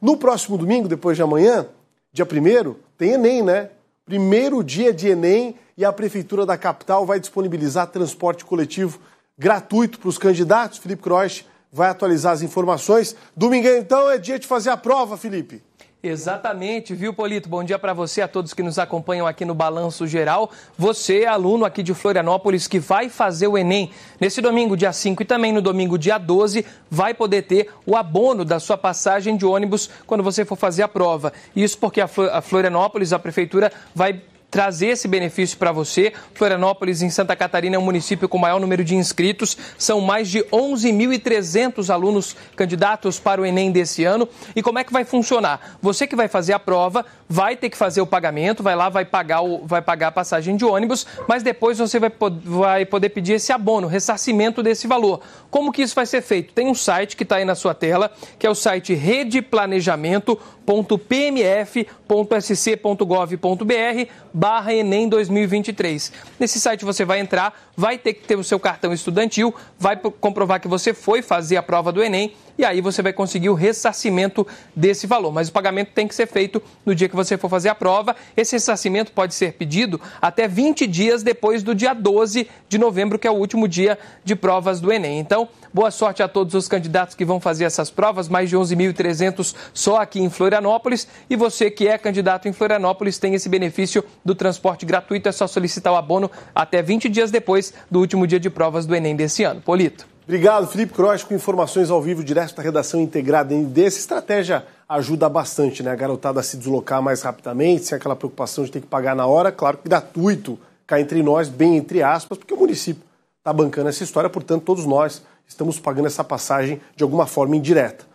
No próximo domingo, depois de amanhã, dia 1 tem Enem, né? Primeiro dia de Enem e a Prefeitura da Capital vai disponibilizar transporte coletivo gratuito para os candidatos. Felipe Croix vai atualizar as informações. Domingo, então, é dia de fazer a prova, Felipe. Exatamente, viu, Polito? Bom dia para você, a todos que nos acompanham aqui no Balanço Geral. Você, aluno aqui de Florianópolis, que vai fazer o Enem nesse domingo, dia 5, e também no domingo, dia 12, vai poder ter o abono da sua passagem de ônibus quando você for fazer a prova. Isso porque a Florianópolis, a prefeitura, vai trazer esse benefício para você. Florianópolis, em Santa Catarina, é o um município com o maior número de inscritos. São mais de 11.300 alunos candidatos para o Enem desse ano. E como é que vai funcionar? Você que vai fazer a prova vai ter que fazer o pagamento, vai lá, vai pagar, o, vai pagar a passagem de ônibus, mas depois você vai, vai poder pedir esse abono, ressarcimento desse valor. Como que isso vai ser feito? Tem um site que está aí na sua tela, que é o site redeplanejamento.pmf.sc.gov.br barra Enem 2023. Nesse site você vai entrar, vai ter que ter o seu cartão estudantil, vai comprovar que você foi fazer a prova do Enem e aí você vai conseguir o ressarcimento desse valor. Mas o pagamento tem que ser feito no dia que você for fazer a prova. Esse ressarcimento pode ser pedido até 20 dias depois do dia 12 de novembro, que é o último dia de provas do Enem. Então, boa sorte a todos os candidatos que vão fazer essas provas, mais de 11.300 só aqui em Florianópolis. E você que é candidato em Florianópolis tem esse benefício do transporte gratuito. É só solicitar o abono até 20 dias depois do último dia de provas do Enem desse ano. Polito. Obrigado, Felipe Croix, com informações ao vivo direto da redação integrada em desse. Estratégia ajuda bastante, né? A garotada a se deslocar mais rapidamente, sem aquela preocupação de ter que pagar na hora. Claro que gratuito, cá entre nós, bem entre aspas, porque o município está bancando essa história, portanto, todos nós estamos pagando essa passagem de alguma forma indireta.